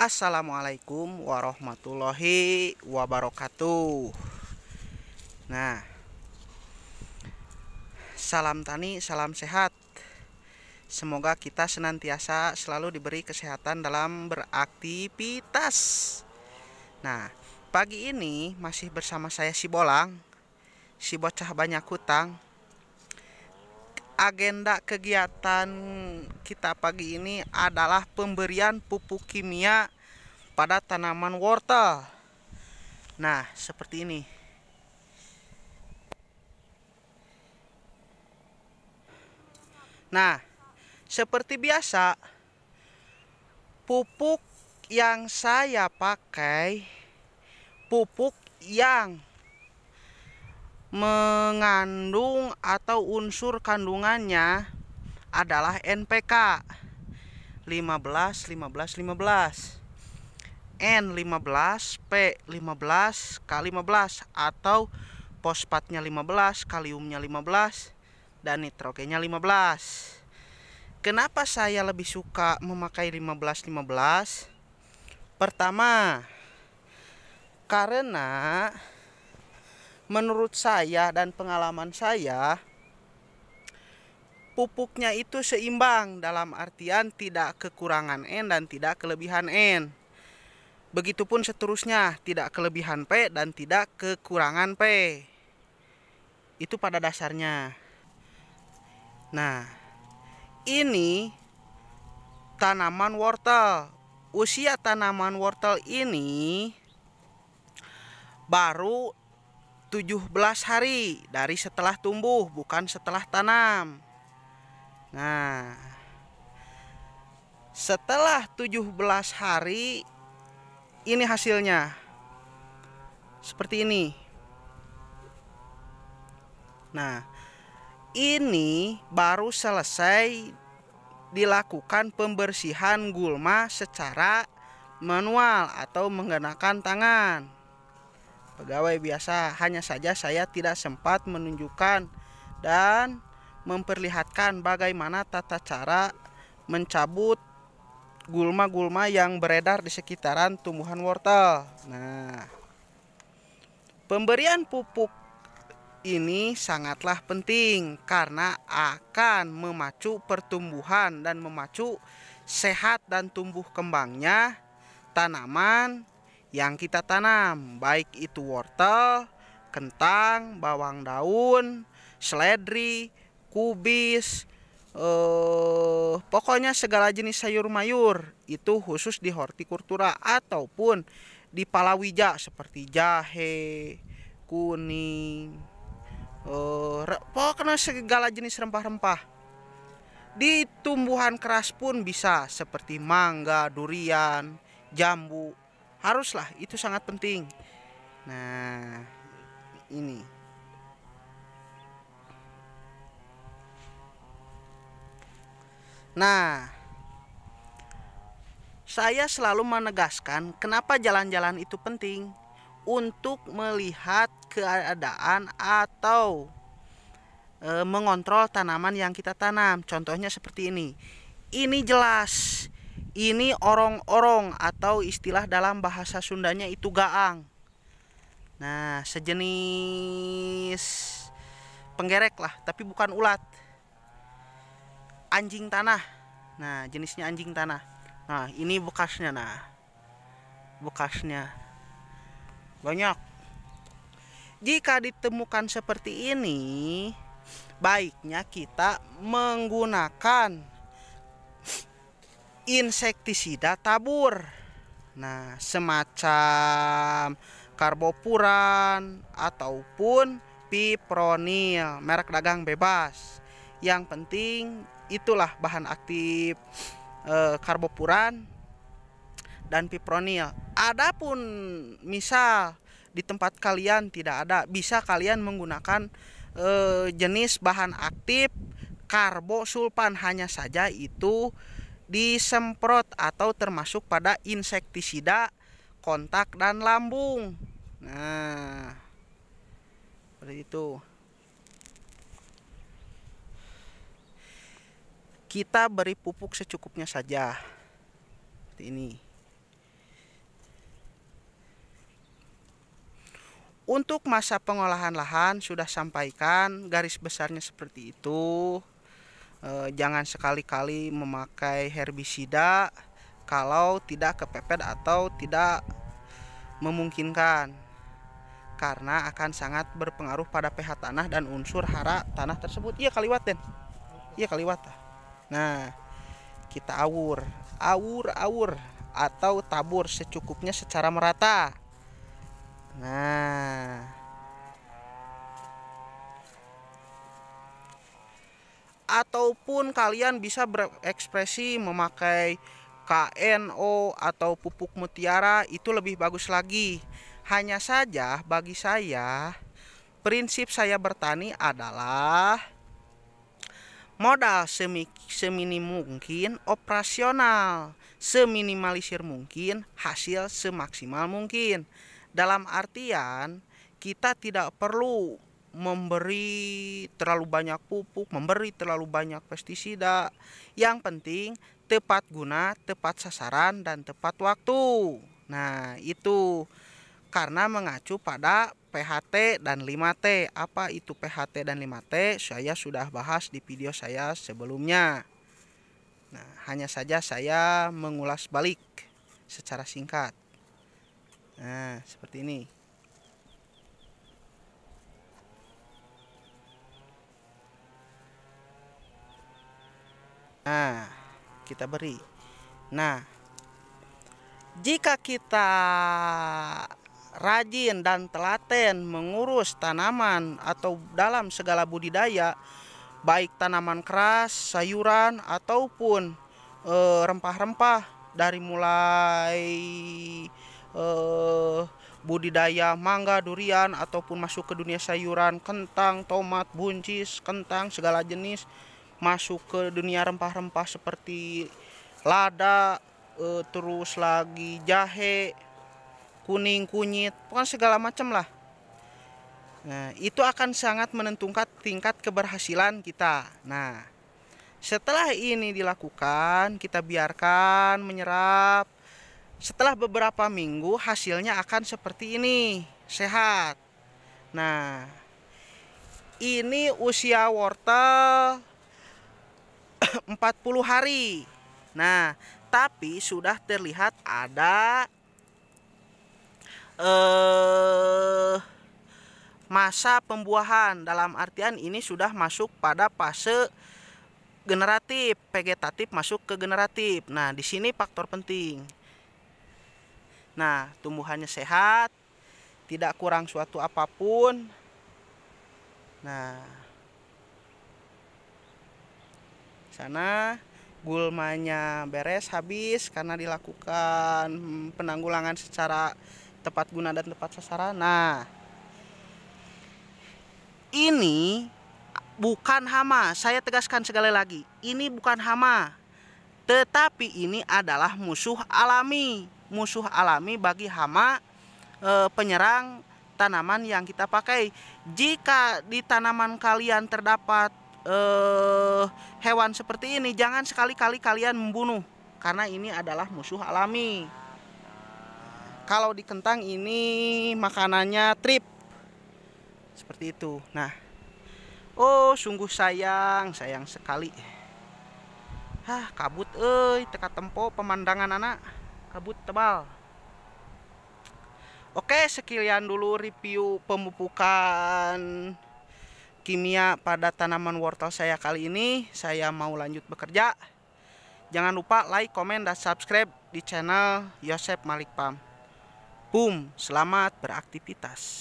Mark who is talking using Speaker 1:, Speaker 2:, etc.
Speaker 1: Assalamualaikum warahmatullahi wabarakatuh. Nah, salam tani, salam sehat. Semoga kita senantiasa selalu diberi kesehatan dalam beraktivitas. Nah, pagi ini masih bersama saya si Bolang, si bocah banyak hutang, agenda kegiatan kita pagi ini adalah pemberian pupuk kimia pada tanaman wortel. Nah, seperti ini. Nah, seperti biasa, pupuk yang saya pakai pupuk yang mengandung atau unsur kandungannya adalah NPK 15 15 15 N 15 P 15 K 15 atau fosfatnya 15 kaliumnya 15 dan nitrogennya 15 Kenapa saya lebih suka memakai 15-15? Pertama, karena menurut saya dan pengalaman saya pupuknya itu seimbang dalam artian tidak kekurangan N dan tidak kelebihan N. Begitupun seterusnya, tidak kelebihan P dan tidak kekurangan P. Itu pada dasarnya. Nah, ini tanaman wortel. Usia tanaman wortel ini baru 17 hari dari setelah tumbuh bukan setelah tanam nah setelah 17 hari ini hasilnya seperti ini nah ini baru selesai dilakukan pembersihan gulma secara manual atau menggunakan tangan pegawai biasa. Hanya saja saya tidak sempat menunjukkan dan memperlihatkan bagaimana tata cara mencabut gulma-gulma yang beredar di sekitaran tumbuhan wortel. Nah, pemberian pupuk ini sangatlah penting karena akan memacu pertumbuhan dan memacu sehat dan tumbuh kembangnya tanaman yang kita tanam, baik itu wortel, kentang, bawang daun, seledri, kubis, eh, pokoknya segala jenis sayur mayur itu khusus di hortikultura ataupun di palawija seperti jahe, kuning, eh, pokoknya segala jenis rempah-rempah. Di tumbuhan keras pun bisa seperti mangga, durian, jambu, haruslah itu sangat penting nah ini nah saya selalu menegaskan kenapa jalan-jalan itu penting untuk melihat keadaan atau e, mengontrol tanaman yang kita tanam. Contohnya seperti ini. Ini jelas ini orong-orong atau istilah dalam bahasa Sundanya itu gaang. Nah, sejenis penggerek lah, tapi bukan ulat. Anjing tanah. Nah, jenisnya anjing tanah. Nah, ini bekasnya nah. Bekasnya banyak. Jika ditemukan seperti ini, baiknya kita menggunakan insektisida tabur. Nah, semacam karbopuran ataupun pipronil merek dagang bebas. Yang penting itulah bahan aktif e, karbopuran dan pipronil. Adapun misal di tempat kalian tidak ada, bisa kalian menggunakan e, jenis bahan aktif karbosulfan hanya saja itu disemprot atau termasuk pada insektisida kontak dan lambung. Nah, seperti itu. Kita beri pupuk secukupnya saja. Seperti ini. Untuk masa pengolahan lahan sudah sampaikan garis besarnya seperti itu. Eh, jangan sekali-kali memakai herbisida kalau tidak kepepet atau tidak memungkinkan karena akan sangat berpengaruh pada pH tanah dan unsur hara tanah tersebut. Iya kaliwat Den. Iya kaliwat. Nah, kita awur, awur, awur atau tabur secukupnya secara merata. Nah, ataupun kalian bisa berekspresi memakai KNO atau pupuk mutiara itu lebih bagus lagi. Hanya saja bagi saya prinsip saya bertani adalah modal semi, seminim mungkin operasional, seminimalisir mungkin, hasil semaksimal mungkin. Dalam artian kita tidak perlu memberi terlalu banyak pupuk, memberi terlalu banyak pestisida. Yang penting tepat guna, tepat sasaran dan tepat waktu. Nah, itu karena mengacu pada PHT dan 5T. Apa itu PHT dan 5T? Saya sudah bahas di video saya sebelumnya. Nah, hanya saja saya mengulas balik secara singkat. Nah, seperti ini. Nah, kita beri. Nah, jika kita rajin dan telaten mengurus tanaman atau dalam segala budidaya, baik tanaman keras, sayuran ataupun eh, rempah-rempah dari mulai e, budidaya mangga, durian ataupun masuk ke dunia sayuran, kentang, tomat, buncis, kentang segala jenis masuk ke dunia rempah-rempah seperti lada, e, terus lagi jahe, kuning, kunyit, pokoknya segala macam lah. Nah, itu akan sangat menentukan tingkat keberhasilan kita. Nah, setelah ini dilakukan, kita biarkan menyerap. Setelah beberapa minggu hasilnya akan seperti ini, sehat. Nah, ini usia wortel 40 hari. Nah, tapi sudah terlihat ada eh masa pembuahan dalam artian ini sudah masuk pada fase generatif, vegetatif masuk ke generatif. Nah, di sini faktor penting. Nah, tumbuhannya sehat, tidak kurang suatu apapun. Nah, sana gulmanya beres habis karena dilakukan hmm, penanggulangan secara tepat guna dan tepat sasaran. Nah, ini bukan hama. Saya tegaskan sekali lagi, ini bukan hama. Tetapi ini adalah musuh alami. Musuh alami bagi hama e, penyerang tanaman yang kita pakai. Jika di tanaman kalian terdapat uh, hewan seperti ini jangan sekali-kali kalian membunuh karena ini adalah musuh alami. Kalau di kentang ini makanannya trip seperti itu. Nah, oh sungguh sayang, sayang sekali. Hah, kabut eh teka tempo pemandangan anak kabut tebal. Oke, sekian dulu review pemupukan kimia pada tanaman wortel saya kali ini. Saya mau lanjut bekerja. Jangan lupa like, komen, dan subscribe di channel Yosep Malik Pam. Boom, selamat beraktivitas.